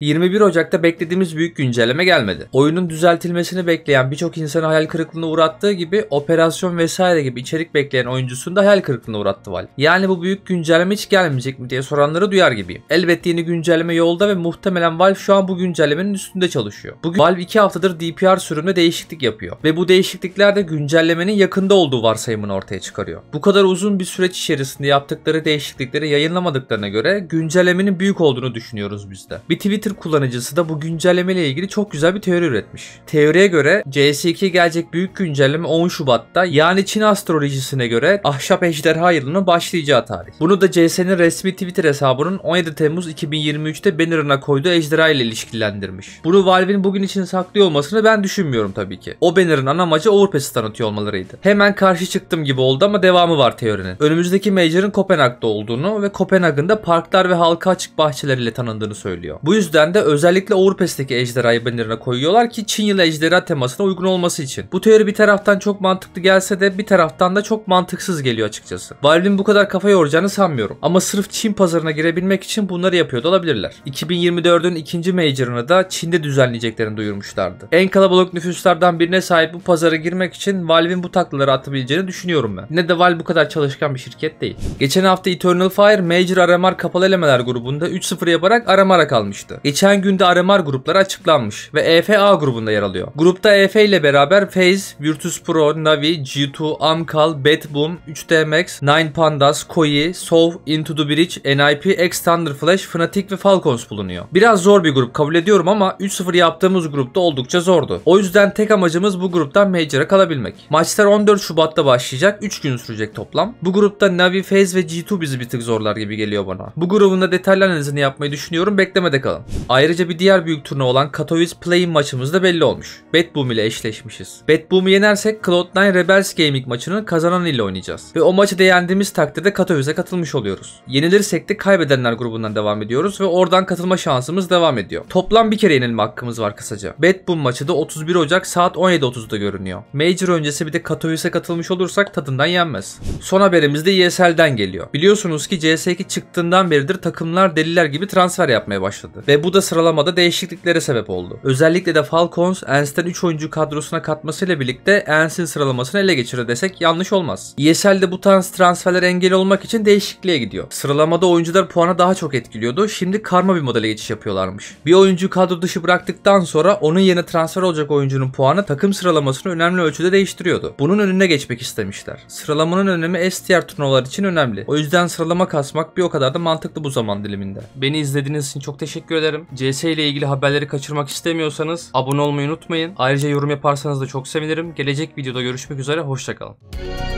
21 Ocak'ta beklediğimiz büyük güncelleme gelmedi. Oyunun düzeltilmesini bekleyen birçok insanı hayal kırıklığına uğrattığı gibi operasyon vesaire gibi içerik bekleyen oyuncusunu da hayal kırıklığına uğrattı Valve. Yani bu büyük güncelleme hiç gelmeyecek mi diye soranları duyar gibiyim. Elbette yeni güncelleme yolda ve muhtemelen Valve şu an bu güncellemenin üstünde çalışıyor. Bugün Valve 2 haftadır DPR sürümüne değişiklik yapıyor ve bu değişiklikler de güncellemenin yakında olduğu varsayımını ortaya çıkarıyor. Bu kadar uzun bir süreç içerisinde yaptıkları değişiklikleri yayınlamadıklarına göre güncellemenin büyük olduğunu düşünüyoruz biz de. Bir tweet Twitter kullanıcısı da bu güncelleme ile ilgili çok güzel bir teori üretmiş. Teoriye göre CS2 gelecek büyük güncelleme 10 Şubat'ta yani Çin astrolojisine göre ahşap ejderha yılının başlayacağı tarih. Bunu da CS'nin resmi Twitter hesabının 17 Temmuz 2023'te banner'ına koyduğu ejderha ile ilişkilendirmiş. Bunu Valve'in bugün için saklıyor olmasını ben düşünmüyorum tabii ki. O banner'ın ana amacı Overpass'ı tanıtıyor olmalarıydı. Hemen karşı çıktım gibi oldu ama devamı var teorinin. Önümüzdeki Major'ın Kopenhag'da olduğunu ve Kopenhag'ın da parklar ve halka açık bahçeleriyle tanındığını söylüyor. Bu yüzden yüzden de özellikle Overpass'teki ejderhayı ben koyuyorlar ki Çin yılı ejderha temasına uygun olması için. Bu teori bir taraftan çok mantıklı gelse de bir taraftan da çok mantıksız geliyor açıkçası. Valve'in bu kadar kafa yoracağını sanmıyorum. Ama sırf Çin pazarına girebilmek için bunları yapıyor da olabilirler. 2024'ün ikinci major'ını da Çin'de düzenleyeceklerini duyurmuşlardı. En kalabalık nüfuslardan birine sahip bu pazara girmek için Valve'in bu taklaları atabileceğini düşünüyorum ben. Ne de Valve bu kadar çalışkan bir şirket değil. Geçen hafta Eternal Fire Major Aramar kapalı elemeler grubunda 3-0 yaparak Aramar'a kalmıştı. Geçen günde RMR grupları açıklanmış ve EFA grubunda yer alıyor. Grupta EF ile beraber Phase, Virtus Pro, Navi, G2, Amkal, Batboom, 3 dmx Max, Nine Pandas, Koi, Sov, Into the Bridge, NIP, X Thunder Flash, Fnatic ve Falcons bulunuyor. Biraz zor bir grup kabul ediyorum ama 3-0 yaptığımız grupta oldukça zordu. O yüzden tek amacımız bu gruptan Major'a kalabilmek. Maçlar 14 Şubat'ta başlayacak 3 gün sürecek toplam. Bu grupta Navi, Phase ve G2 bizi bir tık zorlar gibi geliyor bana. Bu grubunda detaylı analizini yapmayı düşünüyorum beklemede kalın. Ayrıca bir diğer büyük turnuva olan Katowice Play-in maçımız da belli olmuş. Betboom ile eşleşmişiz. Betboom'u yenersek Cloud9 Rebels Gaming maçının kazanan ile oynayacağız. Ve o maçı da takdirde Katowice'e katılmış oluyoruz. Yenilirsek de kaybedenler grubundan devam ediyoruz ve oradan katılma şansımız devam ediyor. Toplam bir kere yenilme hakkımız var kısaca. Betboom maçı da 31 Ocak saat 17.30'da görünüyor. Major öncesi bir de Katowice'e katılmış olursak tadından yenmez. Son haberimiz de ESL'den geliyor. Biliyorsunuz ki CS2 çıktığından beridir takımlar deliler gibi transfer yapmaya başladı. Ve bu bu da sıralamada değişikliklere sebep oldu. Özellikle de Falcons Ens'ten 3 oyuncu kadrosuna katmasıyla birlikte Ens'in sıralamasını ele geçirdi desek yanlış olmaz. ESL'de bu tarz transferler engel olmak için değişikliğe gidiyor. Sıralamada oyuncular puana daha çok etkiliyordu. Şimdi karma bir modele geçiş yapıyorlarmış. Bir oyuncu kadro dışı bıraktıktan sonra onun yerine transfer olacak oyuncunun puanı takım sıralamasını önemli ölçüde değiştiriyordu. Bunun önüne geçmek istemişler. Sıralamanın önemi S tier turnuvalar için önemli. O yüzden sıralama kasmak bir o kadar da mantıklı bu zaman diliminde. Beni izlediğiniz için çok teşekkür ederim isterim. CS ile ilgili haberleri kaçırmak istemiyorsanız abone olmayı unutmayın. Ayrıca yorum yaparsanız da çok sevinirim. Gelecek videoda görüşmek üzere, hoşçakalın.